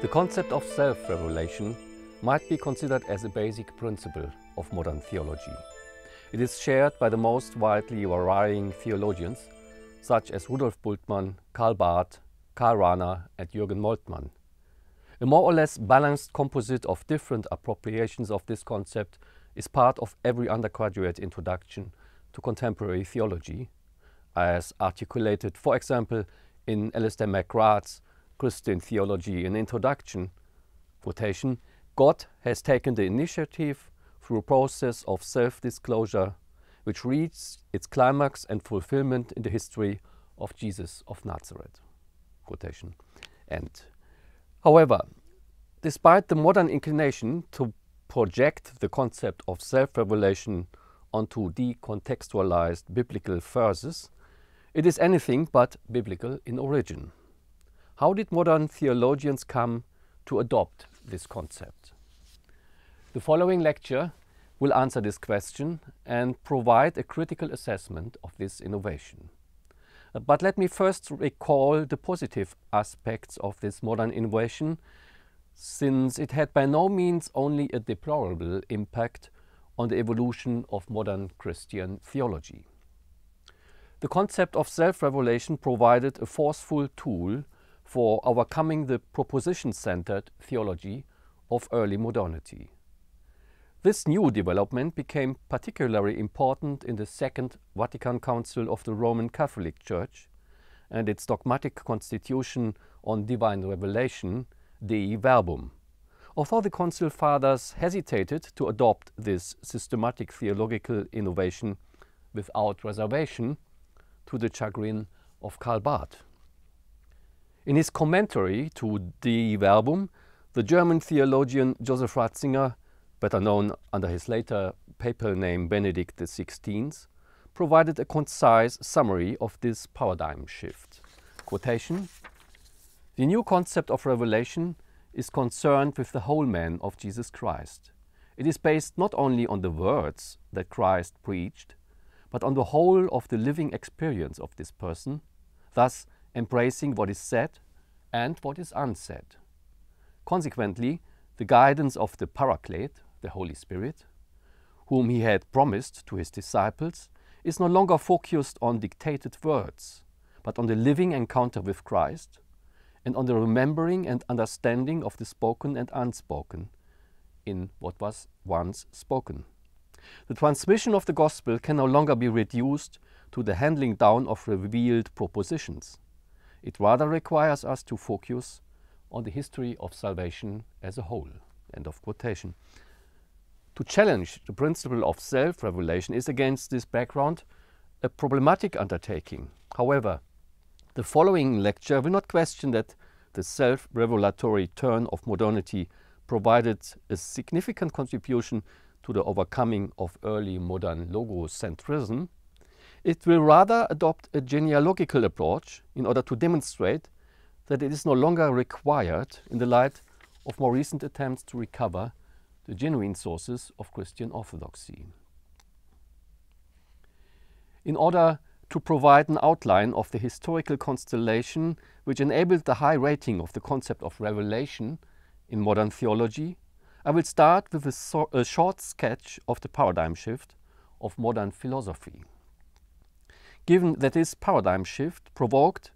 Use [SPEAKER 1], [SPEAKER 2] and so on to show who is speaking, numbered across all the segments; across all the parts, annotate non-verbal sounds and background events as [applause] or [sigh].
[SPEAKER 1] The concept of self-revelation might be considered as a basic principle of modern theology. It is shared by the most widely varying theologians, such as Rudolf Bultmann, Karl Barth, Karl Rahner and Jürgen Moltmann. A more or less balanced composite of different appropriations of this concept is part of every undergraduate introduction to contemporary theology, as articulated, for example, in Alistair McGrath's Christian theology an introduction quotation, God has taken the initiative through a process of self-disclosure which reads its climax and fulfillment in the history of Jesus of Nazareth. Quotation. And however, despite the modern inclination to project the concept of self-revelation onto decontextualized biblical verses, it is anything but biblical in origin. How did modern theologians come to adopt this concept? The following lecture will answer this question and provide a critical assessment of this innovation. Uh, but let me first recall the positive aspects of this modern innovation, since it had by no means only a deplorable impact on the evolution of modern Christian theology. The concept of self revelation provided a forceful tool for overcoming the proposition-centered theology of early modernity. This new development became particularly important in the Second Vatican Council of the Roman Catholic Church and its dogmatic constitution on divine revelation, Dei Verbum. Although the Council Fathers hesitated to adopt this systematic theological innovation without reservation, to the chagrin of Karl Barth. In his commentary to the Verbum, the German theologian Joseph Ratzinger, better known under his later papal name Benedict XVI, provided a concise summary of this paradigm shift. Quotation The new concept of revelation is concerned with the whole man of Jesus Christ. It is based not only on the words that Christ preached, but on the whole of the living experience of this person, thus embracing what is said, and what is unsaid. Consequently, the guidance of the Paraclete, the Holy Spirit, whom he had promised to his disciples, is no longer focused on dictated words, but on the living encounter with Christ and on the remembering and understanding of the spoken and unspoken in what was once spoken. The transmission of the gospel can no longer be reduced to the handling down of revealed propositions. It rather requires us to focus on the history of salvation as a whole. End of quotation. To challenge the principle of self revelation is against this background a problematic undertaking. However, the following lecture will not question that the self revelatory turn of modernity provided a significant contribution to the overcoming of early modern logocentrism it will rather adopt a genealogical approach in order to demonstrate that it is no longer required in the light of more recent attempts to recover the genuine sources of Christian Orthodoxy. In order to provide an outline of the historical constellation which enabled the high rating of the concept of revelation in modern theology, I will start with a, so a short sketch of the paradigm shift of modern philosophy. Given that this paradigm shift provoked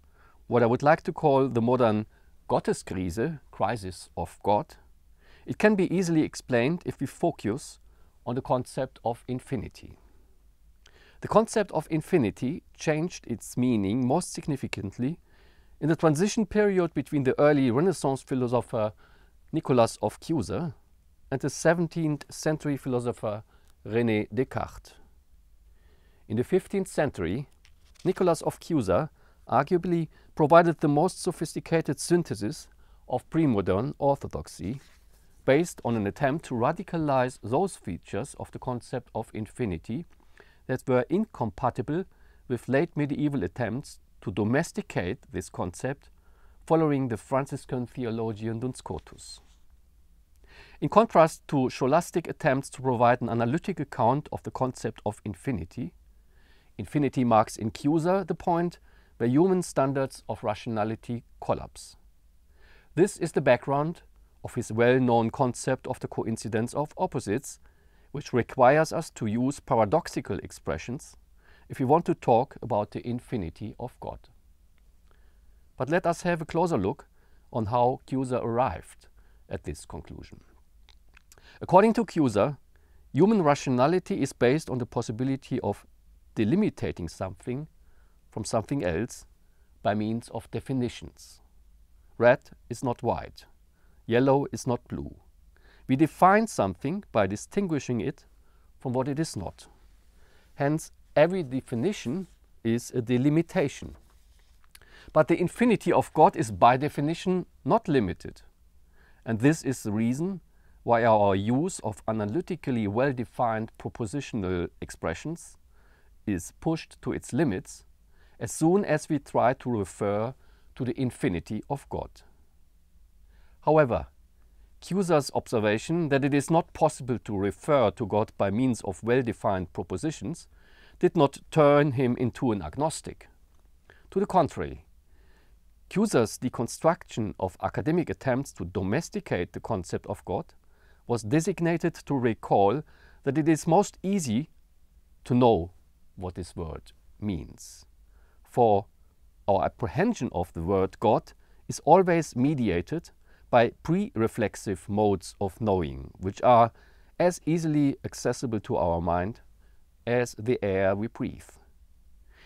[SPEAKER 1] what I would like to call the modern Gotteskrise, crisis of God, it can be easily explained if we focus on the concept of infinity. The concept of infinity changed its meaning most significantly in the transition period between the early Renaissance philosopher Nicolas of Cusa and the 17th century philosopher René Descartes. In the 15th century, Nicholas of Cusa arguably provided the most sophisticated synthesis of pre-modern orthodoxy based on an attempt to radicalize those features of the concept of infinity that were incompatible with late medieval attempts to domesticate this concept following the Franciscan theologian Duns Scotus. In contrast to scholastic attempts to provide an analytic account of the concept of infinity, Infinity marks in CUSA the point where human standards of rationality collapse. This is the background of his well-known concept of the coincidence of opposites, which requires us to use paradoxical expressions if we want to talk about the infinity of God. But let us have a closer look on how Cusa arrived at this conclusion. According to Cusa, human rationality is based on the possibility of delimitating something from something else by means of definitions. Red is not white. Yellow is not blue. We define something by distinguishing it from what it is not. Hence, every definition is a delimitation. But the infinity of God is by definition not limited. And this is the reason why our use of analytically well-defined propositional expressions is pushed to its limits as soon as we try to refer to the infinity of God. However, Cusa's observation that it is not possible to refer to God by means of well-defined propositions did not turn him into an agnostic. To the contrary, Cusa's deconstruction of academic attempts to domesticate the concept of God was designated to recall that it is most easy to know what this word means. For our apprehension of the word God is always mediated by pre-reflexive modes of knowing, which are as easily accessible to our mind as the air we breathe.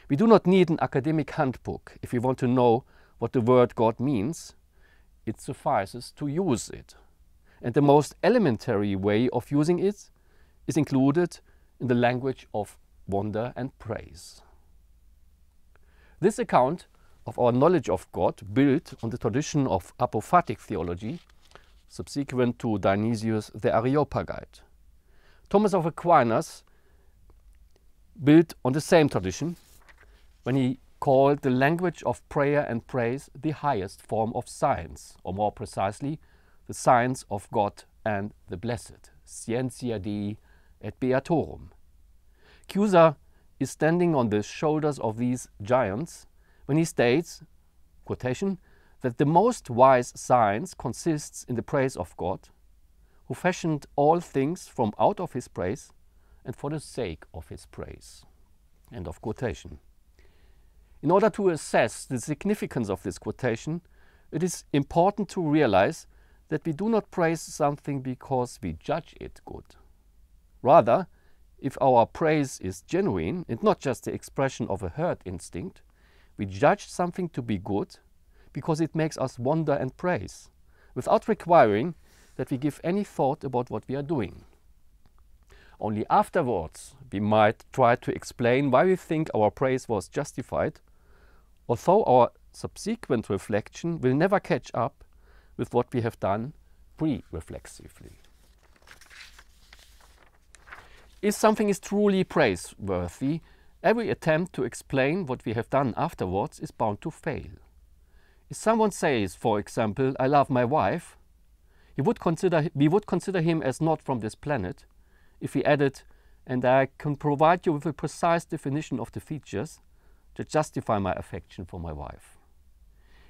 [SPEAKER 1] We do not need an academic handbook if we want to know what the word God means. It suffices to use it. And the most elementary way of using it is included in the language of wonder, and praise. This account of our knowledge of God, built on the tradition of apophatic theology, subsequent to Dionysius the Areopagite. Thomas of Aquinas built on the same tradition when he called the language of prayer and praise the highest form of science, or more precisely, the science of God and the blessed, scientia Dei et beatorum. Cusa is standing on the shoulders of these giants when he states, quotation, that the most wise science consists in the praise of God, who fashioned all things from out of his praise and for the sake of his praise. End of quotation. In order to assess the significance of this quotation, it is important to realize that we do not praise something because we judge it good. Rather, if our praise is genuine and not just the expression of a herd instinct, we judge something to be good because it makes us wonder and praise, without requiring that we give any thought about what we are doing. Only afterwards we might try to explain why we think our praise was justified, although our subsequent reflection will never catch up with what we have done pre-reflexively. If something is truly praiseworthy, every attempt to explain what we have done afterwards is bound to fail. If someone says, for example, I love my wife, he would consider, we would consider him as not from this planet if he added, and I can provide you with a precise definition of the features to justify my affection for my wife.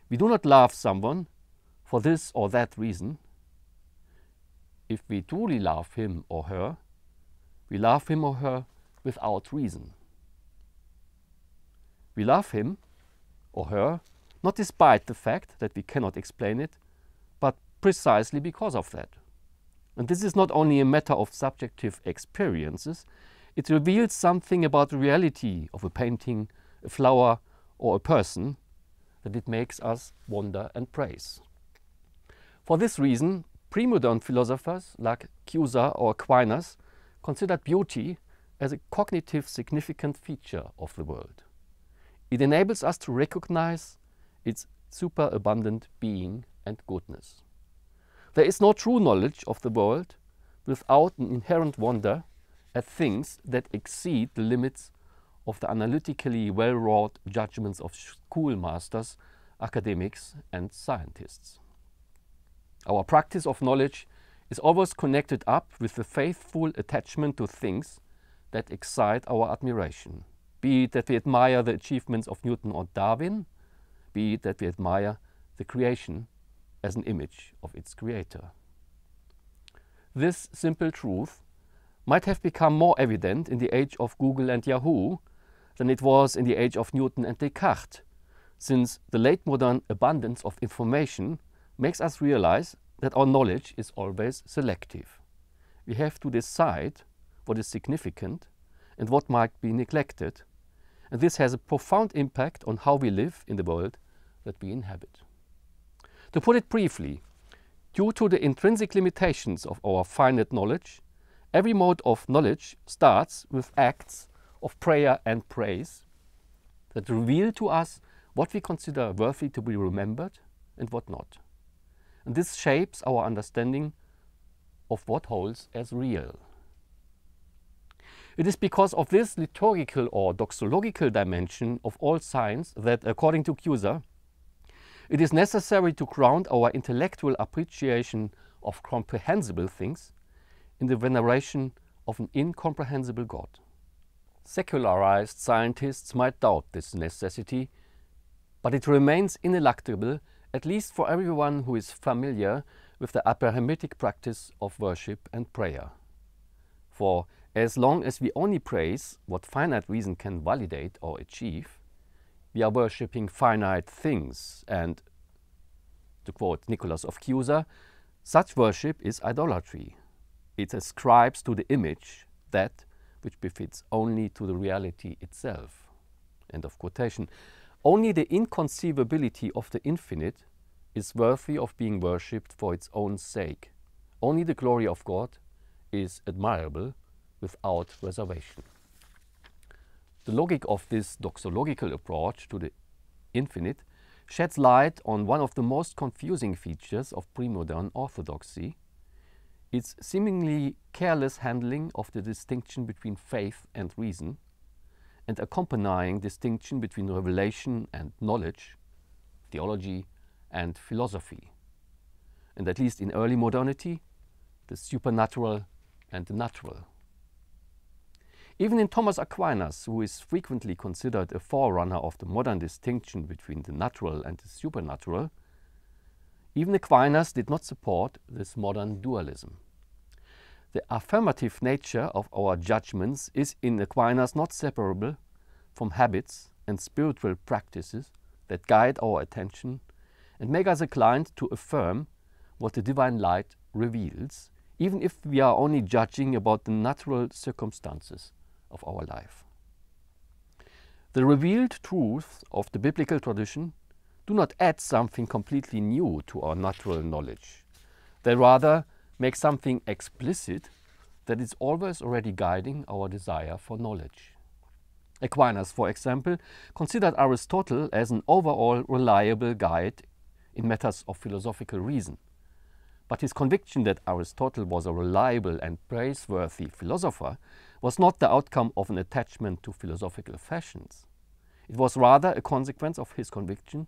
[SPEAKER 1] We do not love someone for this or that reason. If we truly love him or her, we love him or her without reason. We love him or her not despite the fact that we cannot explain it, but precisely because of that. And this is not only a matter of subjective experiences, it reveals something about the reality of a painting, a flower, or a person that it makes us wonder and praise. For this reason, pre-modern philosophers like Cusa or Aquinas considered beauty as a cognitive significant feature of the world. It enables us to recognize its superabundant being and goodness. There is no true knowledge of the world without an inherent wonder at things that exceed the limits of the analytically well-wrought judgments of schoolmasters, academics and scientists. Our practice of knowledge is always connected up with the faithful attachment to things that excite our admiration, be it that we admire the achievements of Newton or Darwin, be it that we admire the creation as an image of its creator. This simple truth might have become more evident in the age of Google and Yahoo than it was in the age of Newton and Descartes, since the late modern abundance of information makes us realize that our knowledge is always selective. We have to decide what is significant and what might be neglected, and this has a profound impact on how we live in the world that we inhabit. To put it briefly, due to the intrinsic limitations of our finite knowledge, every mode of knowledge starts with acts of prayer and praise that reveal to us what we consider worthy to be remembered and what not. And this shapes our understanding of what holds as real. It is because of this liturgical or doxological dimension of all science that, according to Cusa, it is necessary to ground our intellectual appreciation of comprehensible things in the veneration of an incomprehensible God. Secularized scientists might doubt this necessity, but it remains ineluctable at least for everyone who is familiar with the Upper practice of worship and prayer. For as long as we only praise what finite reason can validate or achieve, we are worshipping finite things, and to quote Nicholas of Cusa, such worship is idolatry. It ascribes to the image that which befits only to the reality itself. End of quotation. Only the inconceivability of the infinite is worthy of being worshipped for its own sake. Only the glory of God is admirable without reservation. The logic of this doxological approach to the infinite sheds light on one of the most confusing features of pre-modern orthodoxy, its seemingly careless handling of the distinction between faith and reason, and accompanying distinction between revelation and knowledge, theology and philosophy. And at least in early modernity, the supernatural and the natural. Even in Thomas Aquinas, who is frequently considered a forerunner of the modern distinction between the natural and the supernatural, even Aquinas did not support this modern dualism. The affirmative nature of our judgments is in Aquinas not separable from habits and spiritual practices that guide our attention and make us inclined to affirm what the divine light reveals, even if we are only judging about the natural circumstances of our life. The revealed truths of the biblical tradition do not add something completely new to our natural knowledge. They rather make something explicit that is always already guiding our desire for knowledge. Aquinas, for example, considered Aristotle as an overall reliable guide in matters of philosophical reason. But his conviction that Aristotle was a reliable and praiseworthy philosopher was not the outcome of an attachment to philosophical fashions. It was rather a consequence of his conviction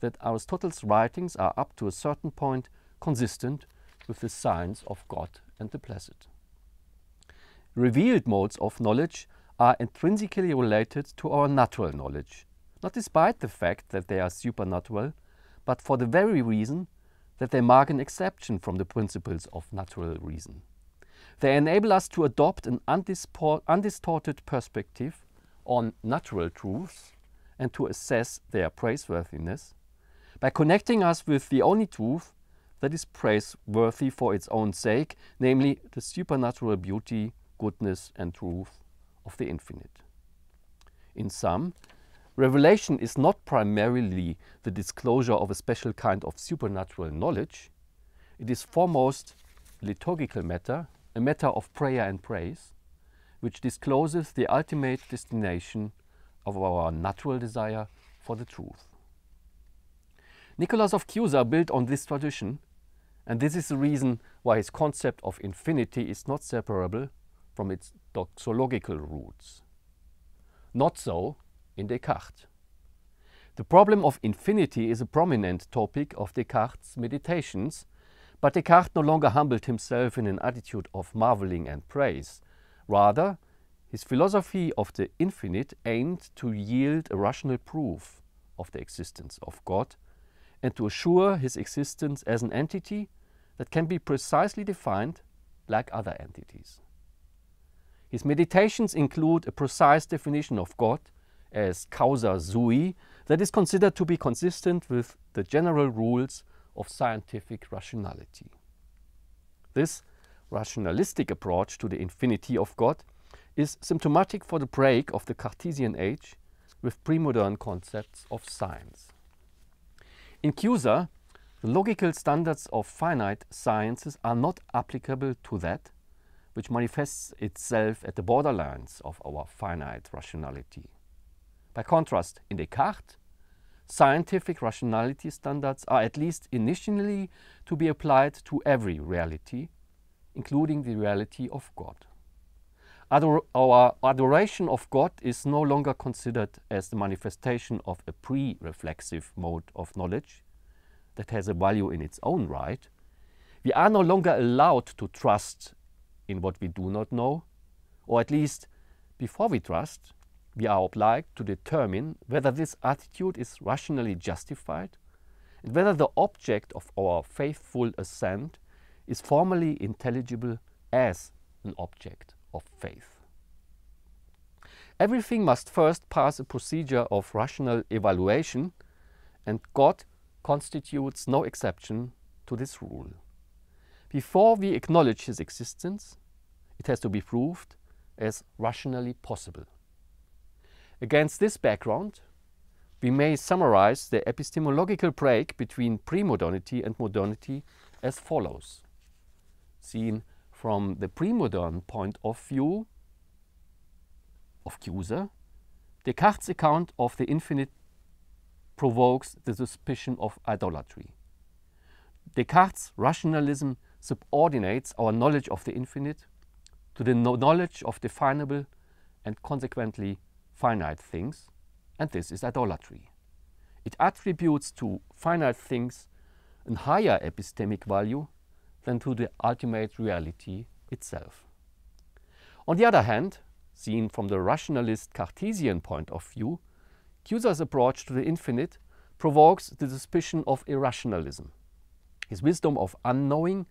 [SPEAKER 1] that Aristotle's writings are up to a certain point consistent with the science of God and the Blessed. Revealed modes of knowledge are intrinsically related to our natural knowledge, not despite the fact that they are supernatural, but for the very reason that they mark an exception from the principles of natural reason. They enable us to adopt an undistorted perspective on natural truths and to assess their praiseworthiness by connecting us with the only truth that is praiseworthy for its own sake, namely the supernatural beauty, goodness, and truth of the infinite. In sum, revelation is not primarily the disclosure of a special kind of supernatural knowledge, it is foremost liturgical matter, a matter of prayer and praise, which discloses the ultimate destination of our natural desire for the truth. Nicholas of Cusa built on this tradition and this is the reason why his concept of infinity is not separable from its doxological roots. Not so in Descartes. The problem of infinity is a prominent topic of Descartes' meditations, but Descartes no longer humbled himself in an attitude of marveling and praise. Rather, his philosophy of the infinite aimed to yield a rational proof of the existence of God and to assure his existence as an entity that can be precisely defined like other entities. His meditations include a precise definition of God as causa sui that is considered to be consistent with the general rules of scientific rationality. This rationalistic approach to the infinity of God is symptomatic for the break of the Cartesian age with pre-modern concepts of science. In CUSA, the logical standards of finite sciences are not applicable to that which manifests itself at the borderlines of our finite rationality. By contrast, in Descartes, scientific rationality standards are at least initially to be applied to every reality, including the reality of God. Ador our adoration of God is no longer considered as the manifestation of a pre reflexive mode of knowledge that has a value in its own right. We are no longer allowed to trust in what we do not know, or at least before we trust, we are obliged to determine whether this attitude is rationally justified and whether the object of our faithful assent is formally intelligible as an object of faith. Everything must first pass a procedure of rational evaluation, and God constitutes no exception to this rule. Before we acknowledge his existence, it has to be proved as rationally possible. Against this background, we may summarize the epistemological break between pre-modernity and modernity as follows, seen from the pre-modern point of view of Cuser, Descartes' account of the infinite provokes the suspicion of idolatry. Descartes' rationalism subordinates our knowledge of the infinite to the knowledge of definable and consequently finite things, and this is idolatry. It attributes to finite things an higher epistemic value than to the ultimate reality itself. On the other hand, seen from the rationalist Cartesian point of view, Cusa's approach to the infinite provokes the suspicion of irrationalism. His wisdom of unknowing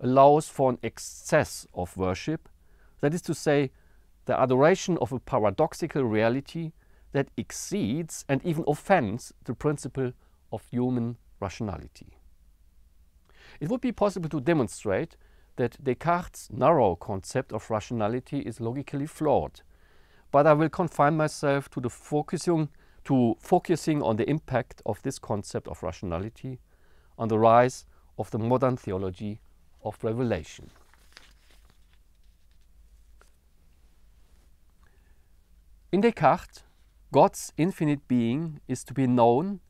[SPEAKER 1] allows for an excess of worship, that is to say, the adoration of a paradoxical reality that exceeds and even offends the principle of human rationality. It would be possible to demonstrate that Descartes' narrow concept of rationality is logically flawed, but I will confine myself to the focusing to focusing on the impact of this concept of rationality on the rise of the modern theology of revelation. In Descartes, God's infinite being is to be known,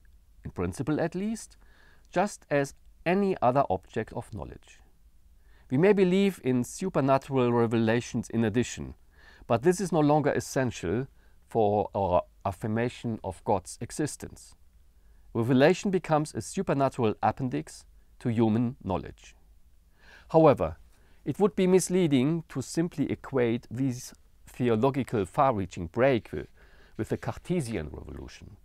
[SPEAKER 1] in principle at least, just as any other object of knowledge. We may believe in supernatural revelations in addition, but this is no longer essential for our affirmation of God's existence. Revelation becomes a supernatural appendix to human knowledge. However, it would be misleading to simply equate this theological far reaching break with, with the Cartesian revolution.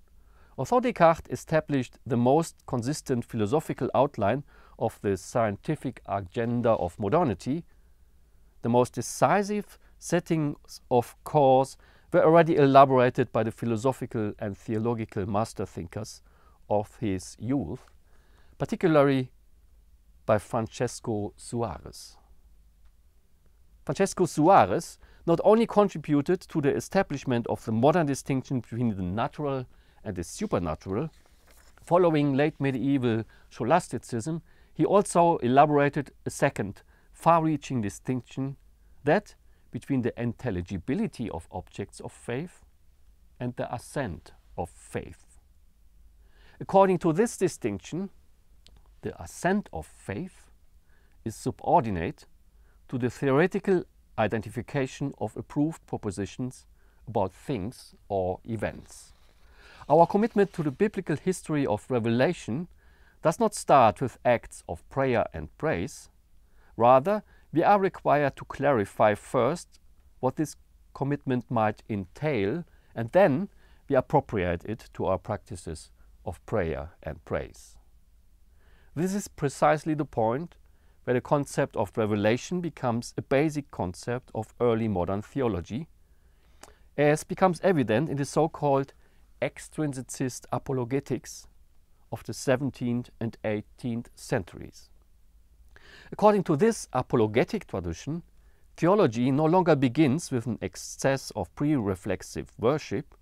[SPEAKER 1] Although Descartes established the most consistent philosophical outline of the scientific agenda of modernity, the most decisive settings of course were already elaborated by the philosophical and theological master thinkers of his youth, particularly by Francesco Suarez. Francesco Suarez not only contributed to the establishment of the modern distinction between the natural and the supernatural, following late medieval scholasticism, he also elaborated a second, far reaching distinction that between the intelligibility of objects of faith and the ascent of faith. According to this distinction, the ascent of faith is subordinate to the theoretical identification of approved propositions about things or events. Our commitment to the biblical history of revelation does not start with acts of prayer and praise. Rather, we are required to clarify first what this commitment might entail, and then we appropriate it to our practices of prayer and praise. This is precisely the point where the concept of revelation becomes a basic concept of early modern theology, as becomes evident in the so called extrinsicist apologetics of the 17th and 18th centuries. According to this apologetic tradition, theology no longer begins with an excess of pre reflexive worship.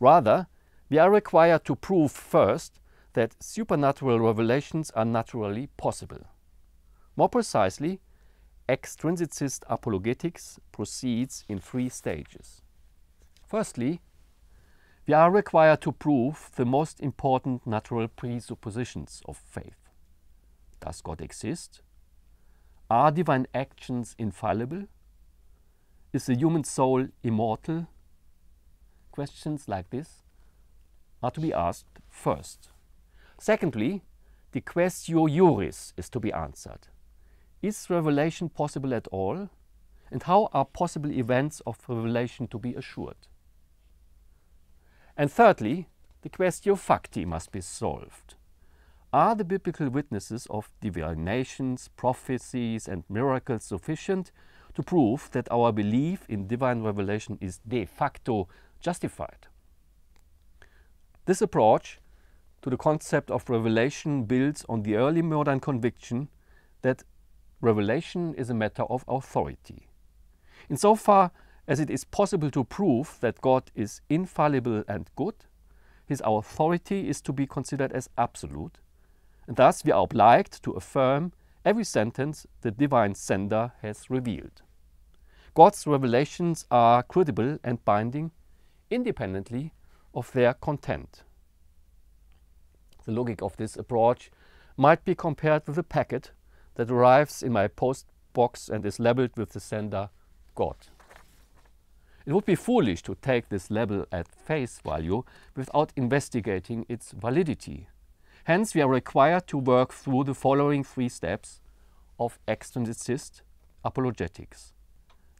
[SPEAKER 1] Rather, we are required to prove first that supernatural revelations are naturally possible. More precisely, extrinsicist apologetics proceeds in three stages. Firstly, we are required to prove the most important natural presuppositions of faith. Does God exist? Are divine actions infallible? Is the human soul immortal? Questions like this are to be asked first. Secondly, the questio juris is to be answered. Is revelation possible at all? And how are possible events of revelation to be assured? And thirdly, the Questio facti must be solved. Are the biblical witnesses of divinations, prophecies, and miracles sufficient to prove that our belief in divine revelation is de facto justified? This approach to the concept of revelation builds on the early modern conviction that revelation is a matter of authority. Insofar as it is possible to prove that God is infallible and good, his authority is to be considered as absolute, and thus we are obliged to affirm every sentence the divine sender has revealed. God's revelations are credible and binding independently of their content. The logic of this approach might be compared with a packet that arrives in my post box and is labeled with the sender God. It would be foolish to take this label at face value without investigating its validity. Hence, we are required to work through the following three steps of extrinsic apologetics.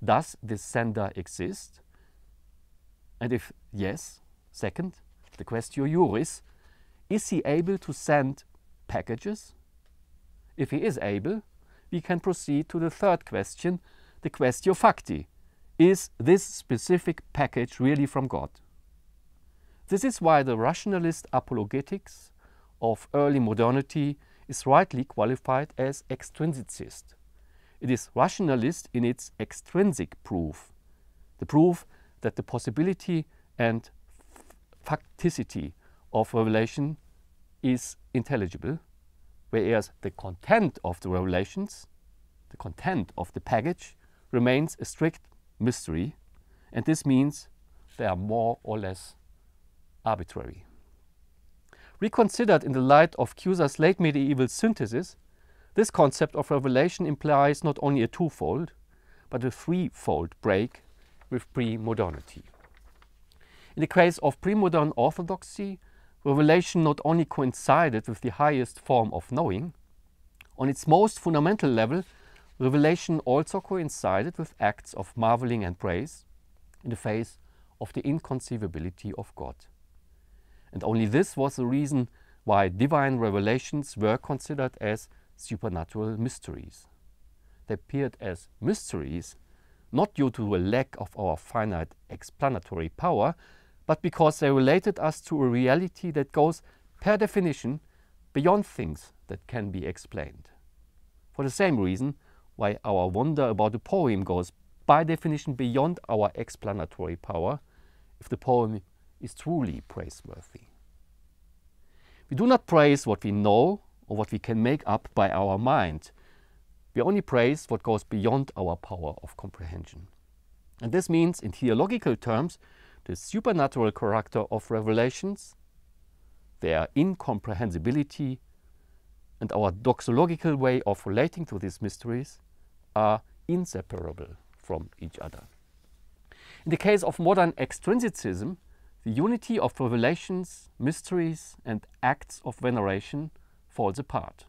[SPEAKER 1] Does this sender exist? And if yes, second, the question juris, is he able to send packages? If he is able, we can proceed to the third question, the question facti, is this specific package really from God? This is why the rationalist apologetics of early modernity is rightly qualified as extrinsicist. It is rationalist in its extrinsic proof, the proof that the possibility and facticity of revelation is intelligible, whereas the content of the revelations, the content of the package, remains a strict mystery, and this means they are more or less arbitrary. Reconsidered in the light of Cusa's late medieval synthesis, this concept of revelation implies not only a twofold, but a threefold break with pre-modernity. In the case of pre-modern orthodoxy, revelation not only coincided with the highest form of knowing, on its most fundamental level, Revelation also coincided with acts of marveling and praise in the face of the inconceivability of God. And only this was the reason why divine revelations were considered as supernatural mysteries. They appeared as mysteries not due to a lack of our finite explanatory power, but because they related us to a reality that goes, per definition, beyond things that can be explained. For the same reason, why our wonder about the poem goes by definition beyond our explanatory power if the poem is truly praiseworthy. We do not praise what we know or what we can make up by our mind. We only praise what goes beyond our power of comprehension. And this means, in theological terms, the supernatural character of revelations, their incomprehensibility, and our doxological way of relating to these mysteries are inseparable from each other. In the case of modern extrinsicism, the unity of revelations, mysteries, and acts of veneration falls apart.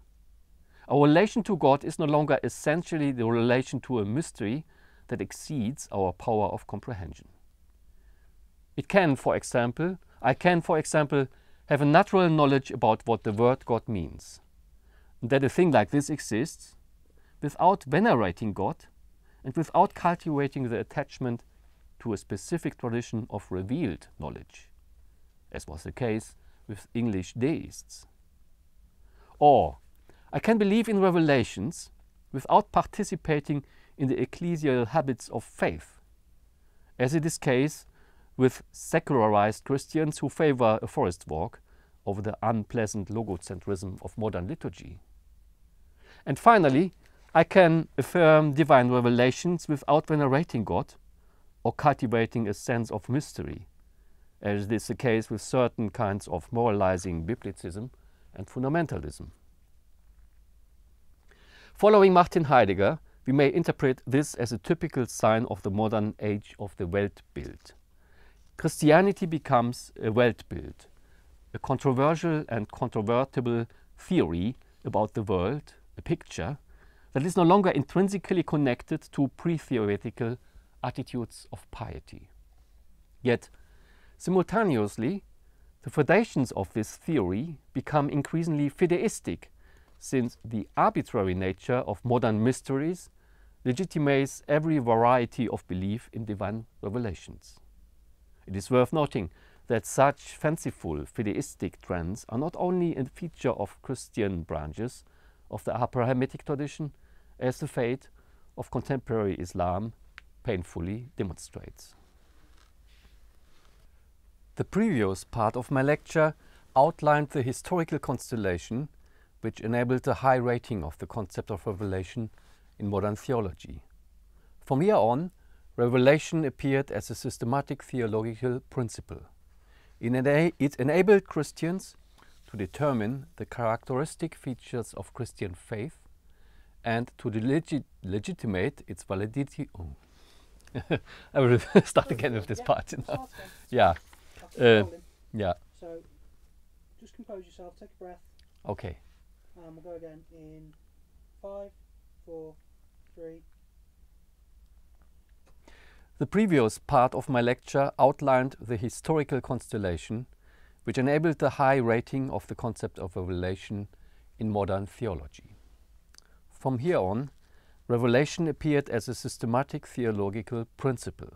[SPEAKER 1] Our relation to God is no longer essentially the relation to a mystery that exceeds our power of comprehension. It can, for example, I can, for example, have a natural knowledge about what the word God means. That a thing like this exists without venerating God and without cultivating the attachment to a specific tradition of revealed knowledge, as was the case with English deists. Or, I can believe in revelations without participating in the ecclesial habits of faith, as it is case with secularized Christians who favor a forest walk over the unpleasant logocentrism of modern liturgy. And finally, I can affirm divine revelations without venerating God or cultivating a sense of mystery, as is the case with certain kinds of moralizing biblicism and fundamentalism. Following Martin Heidegger, we may interpret this as a typical sign of the modern age of the Weltbild. Christianity becomes a Weltbild, a controversial and controvertible theory about the world, a picture, that is no longer intrinsically connected to pre-theoretical attitudes of piety. Yet, simultaneously, the foundations of this theory become increasingly fideistic, since the arbitrary nature of modern mysteries legitimates every variety of belief in divine revelations. It is worth noting that such fanciful fideistic trends are not only a feature of Christian branches of the apocalyptic tradition, as the fate of contemporary Islam painfully demonstrates. The previous part of my lecture outlined the historical constellation which enabled the high rating of the concept of revelation in modern theology. From here on, revelation appeared as a systematic theological principle. It enabled Christians to determine the characteristic features of Christian faith and to legit legitimate its validity. Oh. [laughs] I will [laughs] start again with this yeah, part. Yeah. Uh, yeah. So just compose yourself, take a breath. Okay. And um, we'll go again in five, four, three. The previous part of my lecture outlined the historical constellation, which enabled the high rating of the concept of a relation in modern theology. From here on, revelation appeared as a systematic theological principle.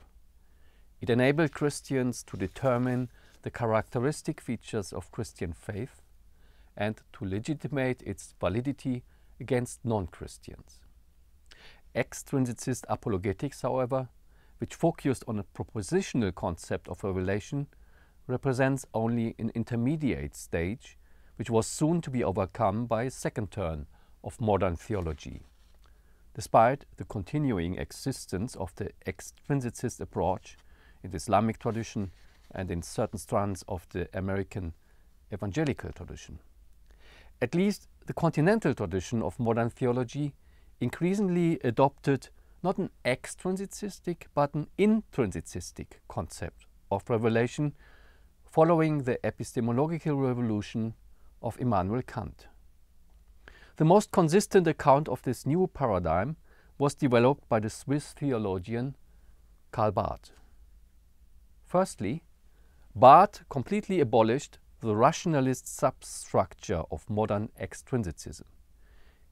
[SPEAKER 1] It enabled Christians to determine the characteristic features of Christian faith and to legitimate its validity against non Christians. Extrinsicist apologetics, however, which focused on a propositional concept of revelation, represents only an intermediate stage which was soon to be overcome by a second turn of modern theology. Despite the continuing existence of the extrinsicist approach in the Islamic tradition and in certain strands of the American evangelical tradition. At least the continental tradition of modern theology increasingly adopted not an extrinsicistic but an intrinsicistic concept of revelation following the epistemological revolution of Immanuel Kant. The most consistent account of this new paradigm was developed by the Swiss theologian Karl Barth. Firstly, Barth completely abolished the rationalist substructure of modern extrinsicism.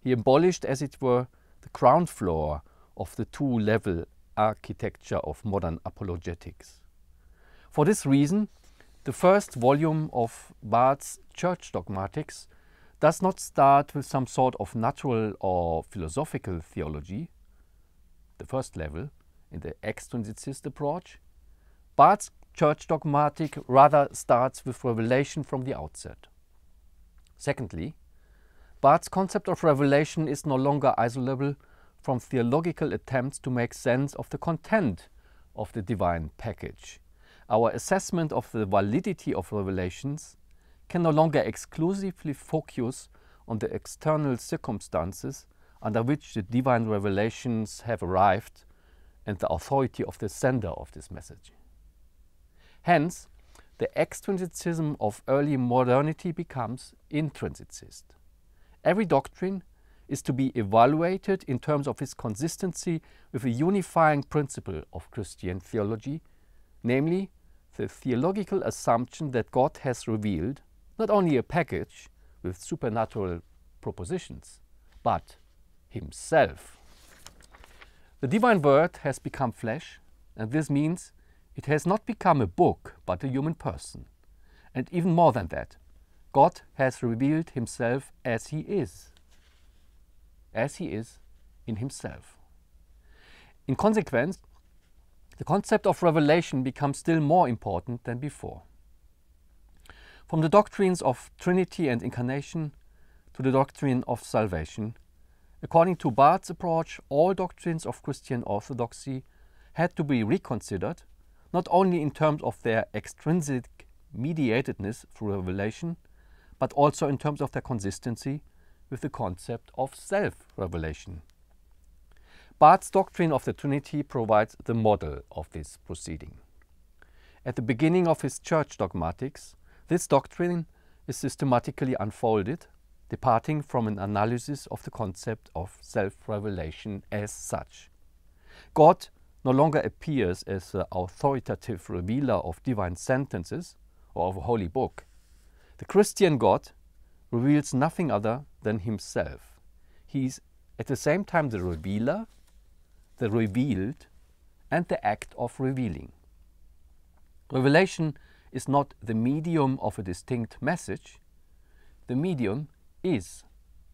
[SPEAKER 1] He abolished, as it were, the ground floor of the two level architecture of modern apologetics. For this reason, the first volume of Barth's Church Dogmatics does not start with some sort of natural or philosophical theology, the first level in the extrinsicist approach, but church dogmatic rather starts with revelation from the outset. Secondly, Barth's concept of revelation is no longer isolable from theological attempts to make sense of the content of the divine package. Our assessment of the validity of revelations can no longer exclusively focus on the external circumstances under which the divine revelations have arrived and the authority of the sender of this message. Hence, the extrinsicism of early modernity becomes intrinsicist. Every doctrine is to be evaluated in terms of its consistency with a unifying principle of Christian theology, namely the theological assumption that God has revealed not only a package with supernatural propositions, but himself. The divine word has become flesh, and this means it has not become a book, but a human person. And even more than that, God has revealed himself as he is, as he is in himself. In consequence, the concept of revelation becomes still more important than before. From the doctrines of Trinity and Incarnation to the doctrine of salvation, according to Barth's approach, all doctrines of Christian orthodoxy had to be reconsidered, not only in terms of their extrinsic mediatedness through revelation, but also in terms of their consistency with the concept of self revelation. Barth's doctrine of the Trinity provides the model of this proceeding. At the beginning of his church dogmatics, this doctrine is systematically unfolded, departing from an analysis of the concept of self-revelation as such. God no longer appears as the authoritative revealer of divine sentences or of a holy book. The Christian God reveals nothing other than himself. He is at the same time the revealer, the revealed, and the act of revealing. Revelation is not the medium of a distinct message, the medium is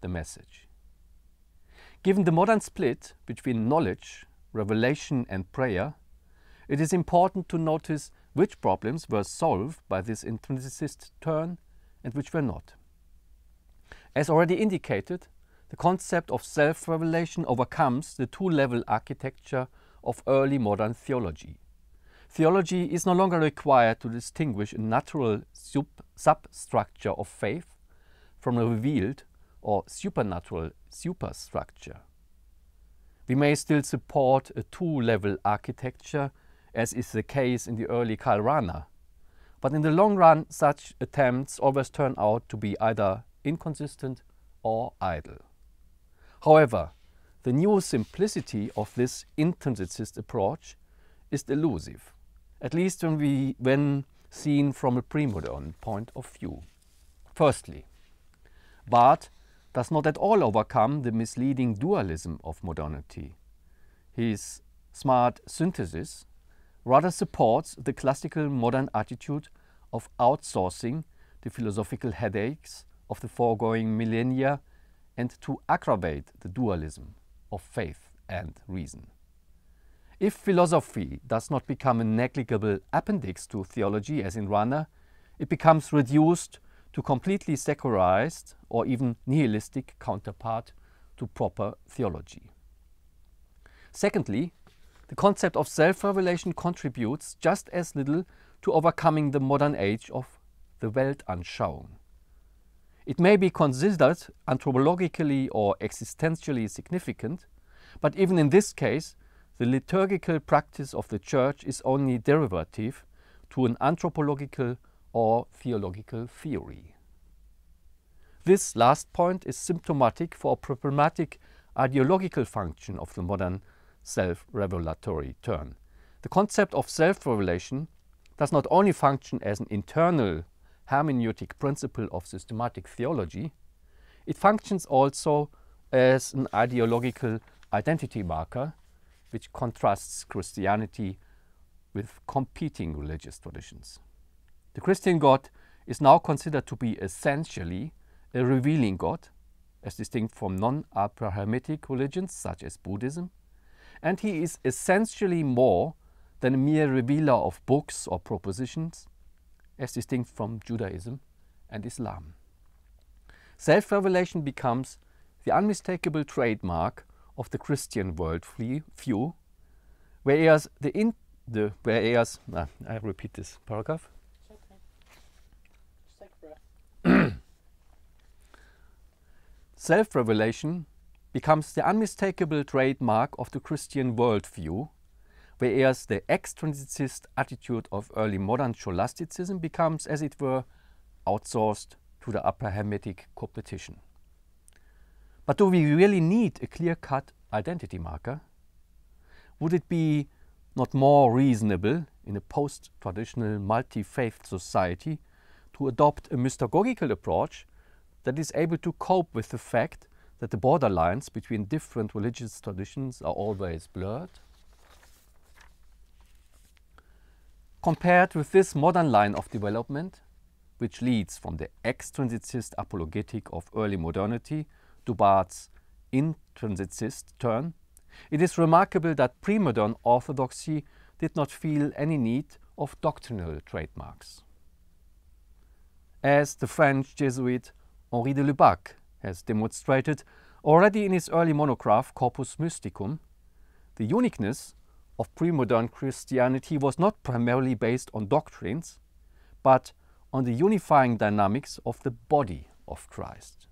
[SPEAKER 1] the message. Given the modern split between knowledge, revelation, and prayer, it is important to notice which problems were solved by this intrinsicist turn and which were not. As already indicated, the concept of self revelation overcomes the two level architecture of early modern theology. Theology is no longer required to distinguish a natural sub substructure of faith from a revealed or supernatural superstructure. We may still support a two-level architecture, as is the case in the early Kalrana, but in the long run such attempts always turn out to be either inconsistent or idle. However, the new simplicity of this intrinsicist approach is delusive at least when, we, when seen from a premodern point of view. Firstly, Barth does not at all overcome the misleading dualism of modernity. His smart synthesis rather supports the classical modern attitude of outsourcing the philosophical headaches of the foregoing millennia and to aggravate the dualism of faith and reason. If philosophy does not become a negligible appendix to theology, as in Rana, it becomes reduced to completely secularized or even nihilistic counterpart to proper theology. Secondly, the concept of self-revelation contributes just as little to overcoming the modern age of the Weltanschauung. It may be considered anthropologically or existentially significant, but even in this case, the liturgical practice of the Church is only derivative to an anthropological or theological theory. This last point is symptomatic for a problematic ideological function of the modern self-revelatory turn. The concept of self-revelation does not only function as an internal hermeneutic principle of systematic theology, it functions also as an ideological identity marker which contrasts Christianity with competing religious traditions. The Christian God is now considered to be essentially a revealing God, as distinct from non Abrahamic religions such as Buddhism, and he is essentially more than a mere revealer of books or propositions, as distinct from Judaism and Islam. Self revelation becomes the unmistakable trademark of the Christian world view, whereas the, in, the whereas ah, I repeat this paragraph. [coughs] Self-revelation becomes the unmistakable trademark of the Christian worldview, whereas the extrinsicist attitude of early modern scholasticism becomes, as it were, outsourced to the upper Hermetic competition. But do we really need a clear-cut identity marker? Would it be not more reasonable in a post-traditional multi-faith society to adopt a mystagogical approach that is able to cope with the fact that the borderlines between different religious traditions are always blurred? Compared with this modern line of development, which leads from the extrinsicist apologetic of early modernity Dubart's intransitist intrinsicist turn, it is remarkable that pre-modern orthodoxy did not feel any need of doctrinal trademarks. As the French Jesuit Henri de Lubac has demonstrated already in his early monograph Corpus Mysticum, the uniqueness of pre-modern Christianity was not primarily based on doctrines, but on the unifying dynamics of the body of Christ.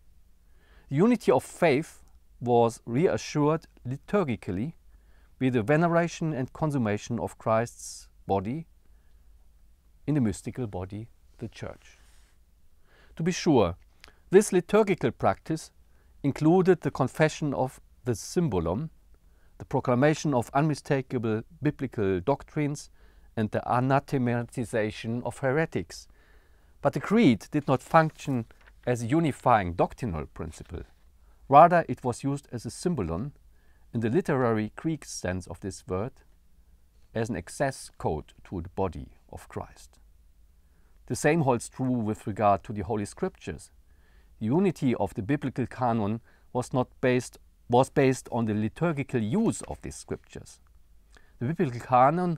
[SPEAKER 1] The Unity of faith was reassured liturgically with the veneration and consummation of Christ's body in the mystical body, the Church. To be sure, this liturgical practice included the confession of the symbolum, the proclamation of unmistakable biblical doctrines, and the anathematization of heretics. But the creed did not function as a unifying doctrinal principle. Rather, it was used as a symbolon in the literary Greek sense of this word, as an access code to the body of Christ. The same holds true with regard to the Holy Scriptures. The unity of the biblical canon was not based was based on the liturgical use of these scriptures. The biblical canon,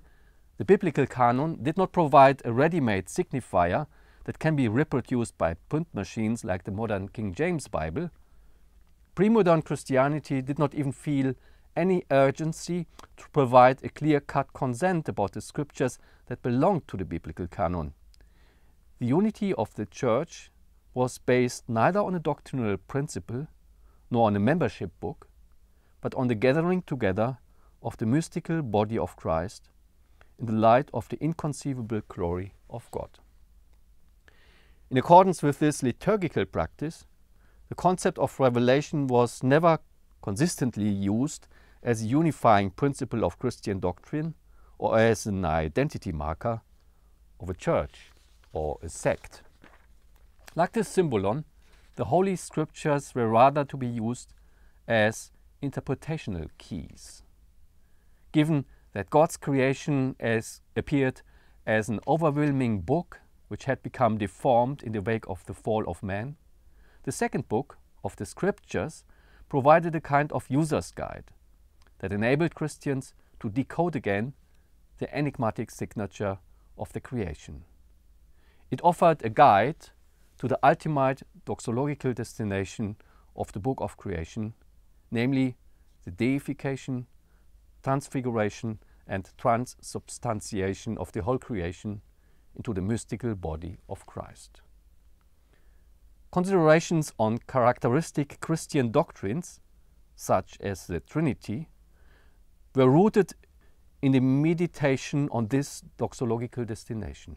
[SPEAKER 1] the biblical canon did not provide a ready-made signifier that can be reproduced by print machines like the modern King James Bible, Pre-modern Christianity did not even feel any urgency to provide a clear cut consent about the scriptures that belonged to the biblical canon. The unity of the Church was based neither on a doctrinal principle nor on a membership book, but on the gathering together of the mystical body of Christ in the light of the inconceivable glory of God. In accordance with this liturgical practice, the concept of revelation was never consistently used as a unifying principle of Christian doctrine or as an identity marker of a church or a sect. Like this symbolon, the Holy Scriptures were rather to be used as interpretational keys. Given that God's creation as appeared as an overwhelming book which had become deformed in the wake of the fall of man, the second book of the scriptures provided a kind of user's guide that enabled Christians to decode again the enigmatic signature of the creation. It offered a guide to the ultimate doxological destination of the book of creation, namely the deification, transfiguration, and transubstantiation of the whole creation into the mystical body of Christ. Considerations on characteristic Christian doctrines, such as the Trinity, were rooted in the meditation on this doxological destination.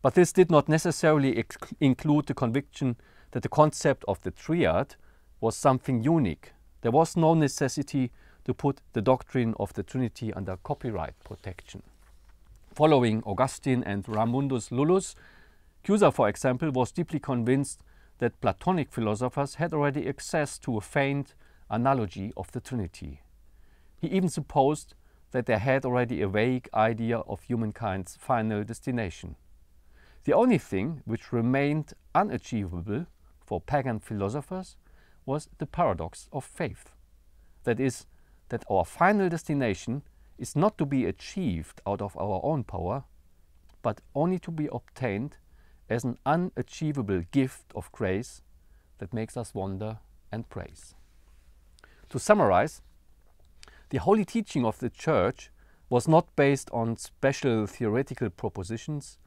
[SPEAKER 1] But this did not necessarily include the conviction that the concept of the triad was something unique. There was no necessity to put the doctrine of the Trinity under copyright protection. Following Augustine and Ramundus Lullus, Cusa, for example, was deeply convinced that Platonic philosophers had already access to a faint analogy of the Trinity. He even supposed that they had already a vague idea of humankind's final destination. The only thing which remained unachievable for pagan philosophers was the paradox of faith. That is, that our final destination is not to be achieved out of our own power, but only to be obtained as an unachievable gift of grace that makes us wonder and praise. To summarize, the holy teaching of the Church was not based on special theoretical propositions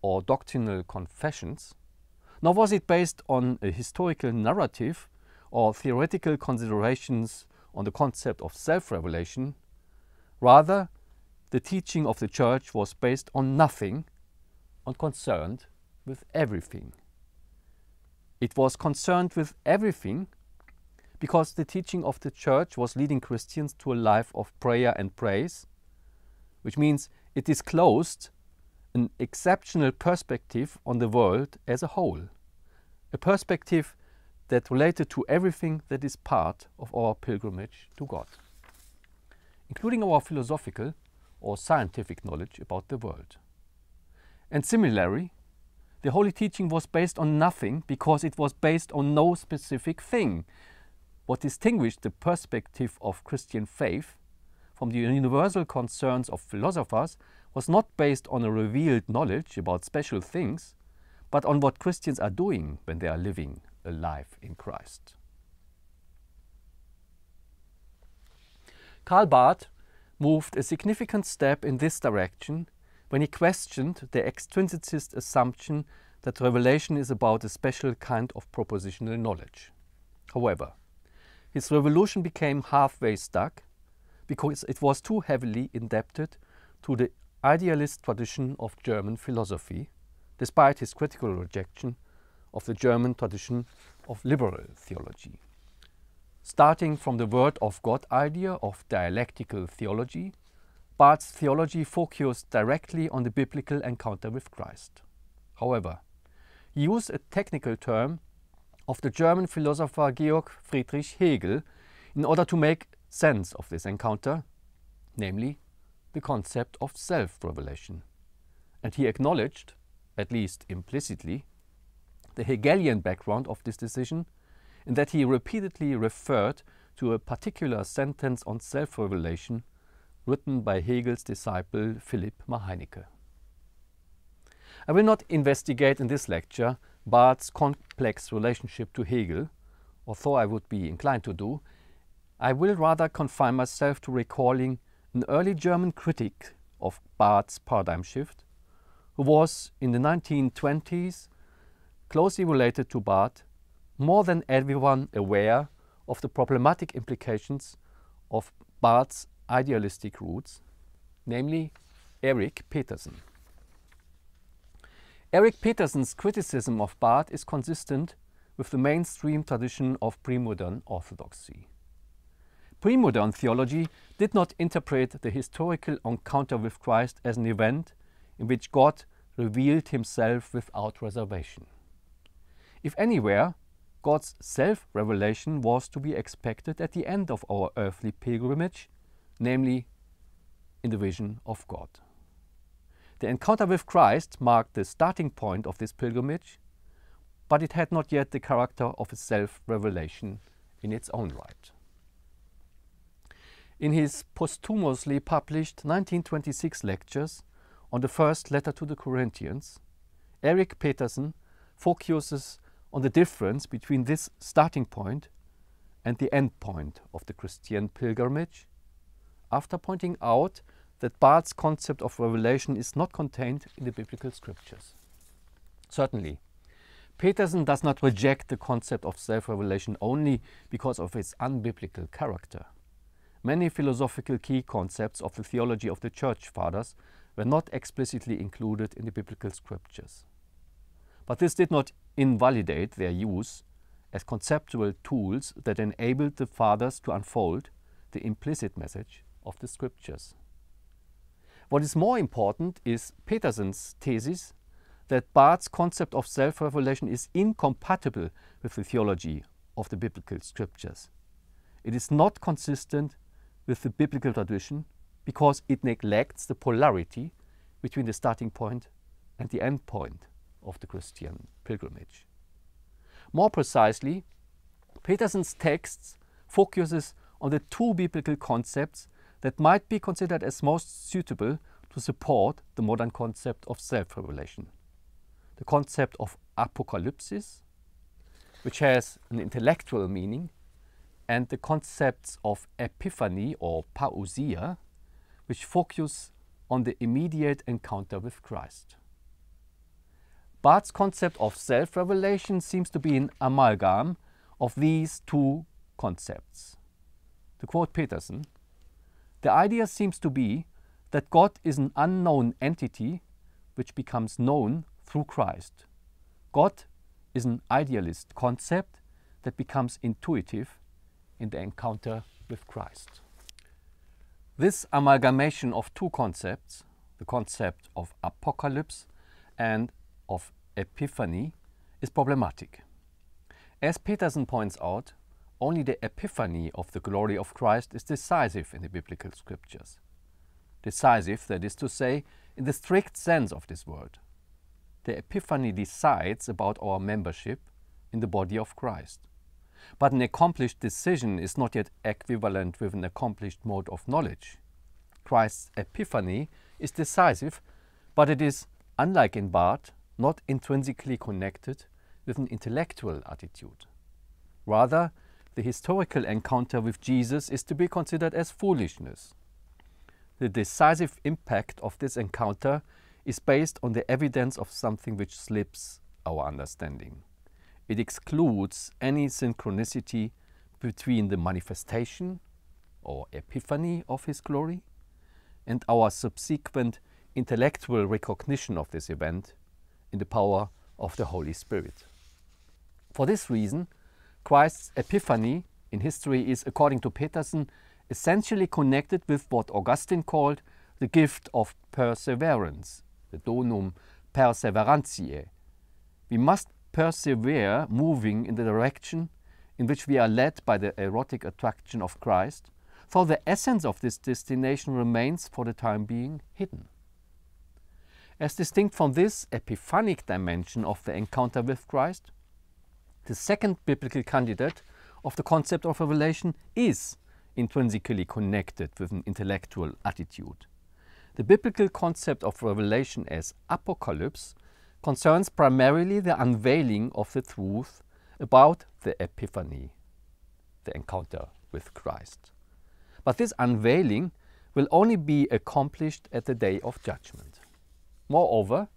[SPEAKER 1] or doctrinal confessions, nor was it based on a historical narrative or theoretical considerations on the concept of self revelation, Rather, the teaching of the Church was based on nothing and concerned with everything. It was concerned with everything because the teaching of the Church was leading Christians to a life of prayer and praise, which means it disclosed an exceptional perspective on the world as a whole, a perspective that related to everything that is part of our pilgrimage to God including our philosophical or scientific knowledge about the world. And similarly, the holy teaching was based on nothing because it was based on no specific thing. What distinguished the perspective of Christian faith from the universal concerns of philosophers was not based on a revealed knowledge about special things, but on what Christians are doing when they are living a life in Christ. Karl Barth moved a significant step in this direction when he questioned the extrinsicist assumption that revelation is about a special kind of propositional knowledge. However, his revolution became halfway stuck because it was too heavily indebted to the idealist tradition of German philosophy, despite his critical rejection of the German tradition of liberal theology starting from the word of God idea of dialectical theology, Barth's theology focused directly on the biblical encounter with Christ. However, he used a technical term of the German philosopher Georg Friedrich Hegel in order to make sense of this encounter, namely the concept of self revelation. And he acknowledged, at least implicitly, the Hegelian background of this decision in that he repeatedly referred to a particular sentence on self-revelation written by Hegel's disciple Philipp Meinecke. I will not investigate in this lecture Barth's complex relationship to Hegel, although I would be inclined to do. I will rather confine myself to recalling an early German critic of Barth's paradigm shift, who was in the 1920s closely related to Barth more than everyone aware of the problematic implications of Barth's idealistic roots, namely Eric Peterson. Eric Peterson's criticism of Barth is consistent with the mainstream tradition of premodern orthodoxy. Premodern theology did not interpret the historical encounter with Christ as an event in which God revealed himself without reservation. If anywhere, God's self revelation was to be expected at the end of our earthly pilgrimage, namely in the vision of God. The encounter with Christ marked the starting point of this pilgrimage, but it had not yet the character of a self revelation in its own right. In his posthumously published 1926 lectures on the first letter to the Corinthians, Eric Peterson focuses on the difference between this starting point and the end point of the Christian pilgrimage, after pointing out that Barth's concept of revelation is not contained in the biblical scriptures. Certainly, Peterson does not reject the concept of self revelation only because of its unbiblical character. Many philosophical key concepts of the theology of the Church Fathers were not explicitly included in the biblical scriptures. But this did not invalidate their use as conceptual tools that enabled the fathers to unfold the implicit message of the scriptures. What is more important is Peterson's thesis that Barth's concept of self revelation is incompatible with the theology of the biblical scriptures. It is not consistent with the biblical tradition because it neglects the polarity between the starting point and the end point of the Christian pilgrimage. More precisely, Peterson's texts focuses on the two biblical concepts that might be considered as most suitable to support the modern concept of self-revelation. The concept of apocalypsis, which has an intellectual meaning, and the concepts of epiphany or parousia, which focus on the immediate encounter with Christ. Bart's concept of self revelation seems to be an amalgam of these two concepts. To quote Peterson, the idea seems to be that God is an unknown entity which becomes known through Christ. God is an idealist concept that becomes intuitive in the encounter with Christ. This amalgamation of two concepts, the concept of apocalypse and of epiphany is problematic. As Peterson points out, only the epiphany of the glory of Christ is decisive in the biblical scriptures. Decisive, that is to say, in the strict sense of this word. The epiphany decides about our membership in the body of Christ. But an accomplished decision is not yet equivalent with an accomplished mode of knowledge. Christ's epiphany is decisive, but it is, unlike in Barth, not intrinsically connected with an intellectual attitude. Rather, the historical encounter with Jesus is to be considered as foolishness. The decisive impact of this encounter is based on the evidence of something which slips our understanding. It excludes any synchronicity between the manifestation or epiphany of His glory and our subsequent intellectual recognition of this event in the power of the Holy Spirit. For this reason, Christ's epiphany in history is, according to Peterson, essentially connected with what Augustine called the gift of perseverance, the donum perseverantiae. We must persevere moving in the direction in which we are led by the erotic attraction of Christ, for the essence of this destination remains for the time being hidden. As distinct from this epiphanic dimension of the encounter with Christ, the second biblical candidate of the concept of revelation is intrinsically connected with an intellectual attitude. The biblical concept of revelation as apocalypse concerns primarily the unveiling of the truth about the epiphany, the encounter with Christ. But this unveiling will only be accomplished at the day of judgment. Moreover,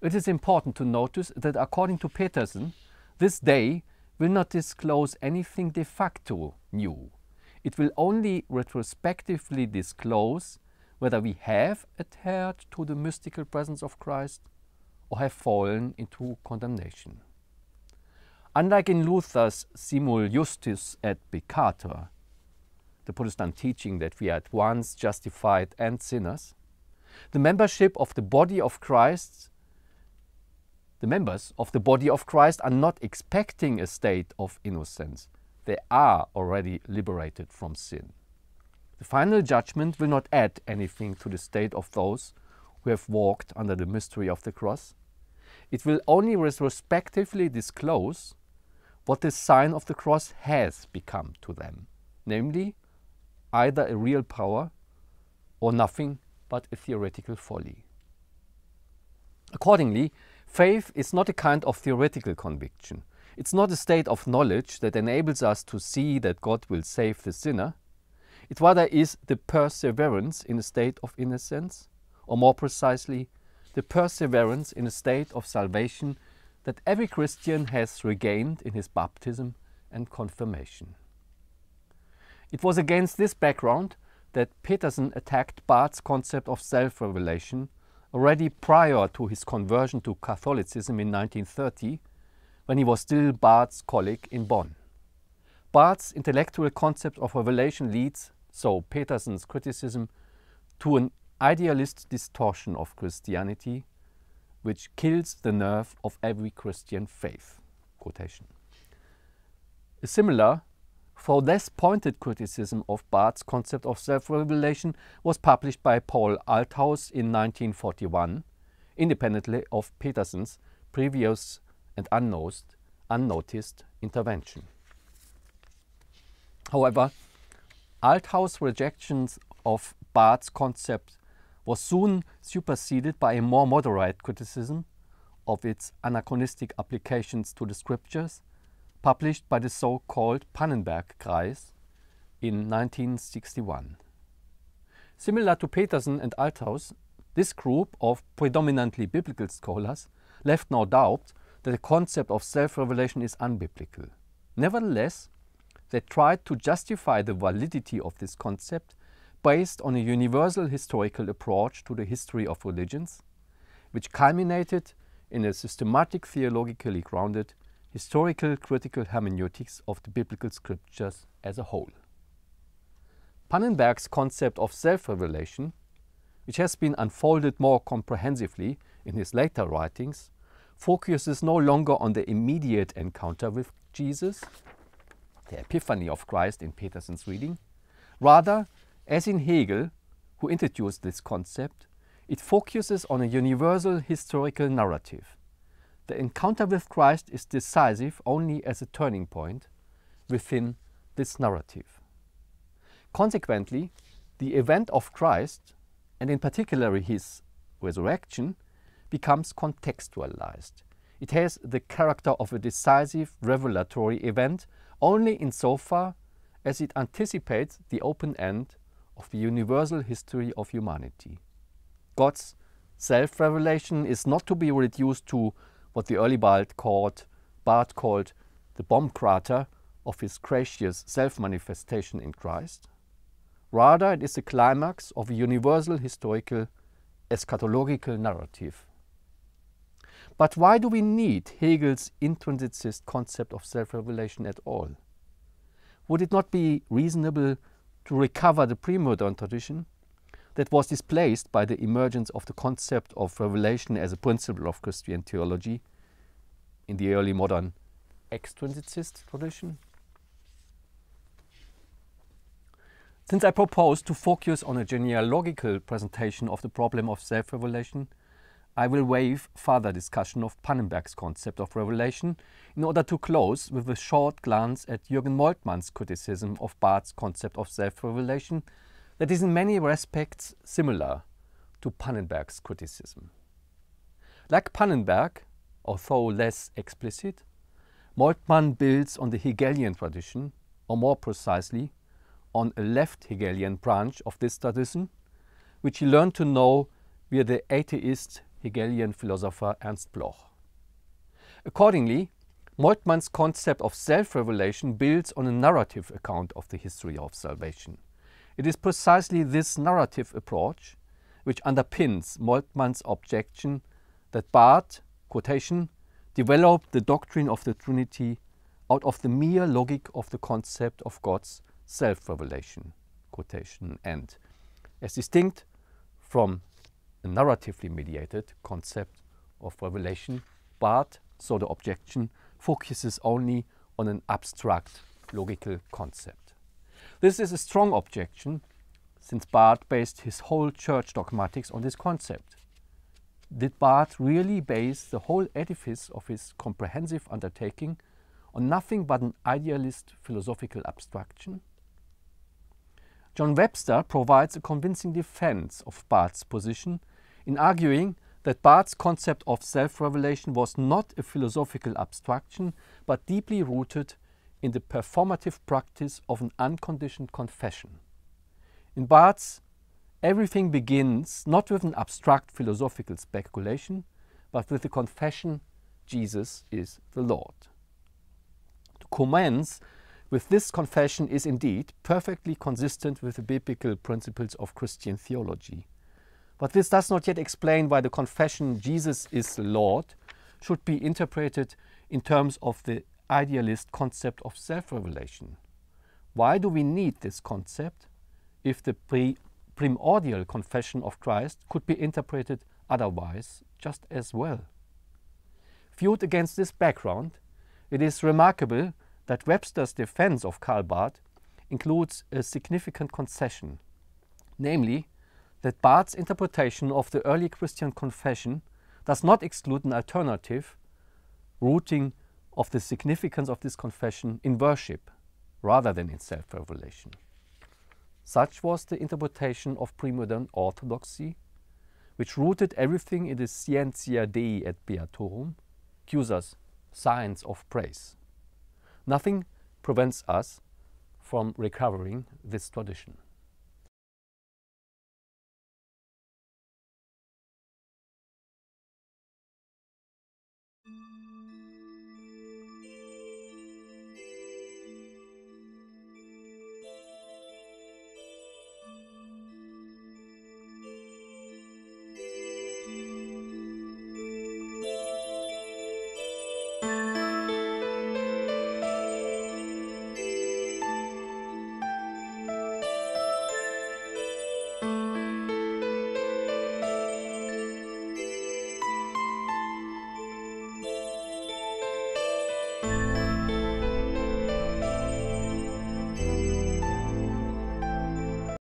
[SPEAKER 1] it is important to notice that according to Peterson, this day will not disclose anything de facto new. It will only retrospectively disclose whether we have adhered to the mystical presence of Christ or have fallen into condemnation. Unlike in Luther's simul justus et peccator, the Protestant teaching that we are at once justified and sinners, the membership of the body of Christ, the members of the body of Christ are not expecting a state of innocence. They are already liberated from sin. The final judgment will not add anything to the state of those who have walked under the mystery of the cross. It will only retrospectively disclose what the sign of the cross has become to them, namely either a real power or nothing but a theoretical folly. Accordingly, faith is not a kind of theoretical conviction. It's not a state of knowledge that enables us to see that God will save the sinner. It rather is the perseverance in a state of innocence, or more precisely, the perseverance in a state of salvation that every Christian has regained in his baptism and confirmation. It was against this background that Peterson attacked Barth's concept of self revelation already prior to his conversion to Catholicism in 1930, when he was still Barth's colleague in Bonn. Barth's intellectual concept of revelation leads, so Peterson's criticism, to an idealist distortion of Christianity, which kills the nerve of every Christian faith. Quotation. A similar for less pointed criticism of Barth's concept of self-revelation was published by Paul Althaus in 1941, independently of Peterson's previous and unnoticed, unnoticed intervention. However, Althaus' rejection of Barth's concept was soon superseded by a more moderate criticism of its anachronistic applications to the scriptures published by the so-called Pannenberg-Kreis in 1961. Similar to Peterson and Althaus, this group of predominantly biblical scholars left no doubt that the concept of self-revelation is unbiblical. Nevertheless, they tried to justify the validity of this concept based on a universal historical approach to the history of religions, which culminated in a systematic theologically grounded historical critical hermeneutics of the biblical scriptures as a whole. Pannenberg's concept of self revelation, which has been unfolded more comprehensively in his later writings, focuses no longer on the immediate encounter with Jesus, the epiphany of Christ in Peterson's reading. Rather, as in Hegel, who introduced this concept, it focuses on a universal historical narrative the encounter with Christ is decisive only as a turning point within this narrative. Consequently, the event of Christ, and in particular his resurrection, becomes contextualized. It has the character of a decisive revelatory event only insofar as it anticipates the open end of the universal history of humanity. God's self revelation is not to be reduced to what the early Bard called, Bard called the bomb crater of his gracious self-manifestation in Christ. Rather, it is the climax of a universal historical eschatological narrative. But why do we need Hegel's intrinsicist concept of self-revelation at all? Would it not be reasonable to recover the pre-modern tradition that was displaced by the emergence of the concept of revelation as a principle of Christian theology in the early modern extrinsicist tradition. Since I propose to focus on a genealogical presentation of the problem of self revelation, I will waive further discussion of Pannenberg's concept of revelation in order to close with a short glance at Jürgen Moltmann's criticism of Barth's concept of self revelation that is in many respects similar to Pannenberg's criticism. Like Pannenberg, although less explicit, Moltmann builds on the Hegelian tradition, or more precisely, on a left Hegelian branch of this tradition, which he learned to know via the atheist Hegelian philosopher Ernst Bloch. Accordingly, Moltmann's concept of self revelation builds on a narrative account of the history of salvation. It is precisely this narrative approach which underpins Moltmann's objection that Barth, quotation, developed the doctrine of the Trinity out of the mere logic of the concept of God's self-revelation, quotation as distinct from a narratively mediated concept of revelation, Barth so the objection, focuses only on an abstract logical concept. This is a strong objection, since Barth based his whole church dogmatics on this concept. Did Barth really base the whole edifice of his comprehensive undertaking on nothing but an idealist philosophical abstraction? John Webster provides a convincing defense of Barth's position in arguing that Barth's concept of self revelation was not a philosophical abstraction but deeply rooted in the performative practice of an unconditioned confession. In Barth's, everything begins not with an abstract philosophical speculation, but with the confession Jesus is the Lord. To commence with this confession is indeed perfectly consistent with the biblical principles of Christian theology. But this does not yet explain why the confession Jesus is the Lord should be interpreted in terms of the idealist concept of self-revelation. Why do we need this concept if the primordial confession of Christ could be interpreted otherwise just as well? Viewed against this background, it is remarkable that Webster's defense of Karl Barth includes a significant concession, namely that Barth's interpretation of the early Christian confession does not exclude an alternative, rooting of the significance of this confession in worship rather than in self revelation. Such was the interpretation of pre-modern orthodoxy, which rooted everything in the scientia dei et beatorum, cusas, science of praise. Nothing prevents us from recovering this tradition.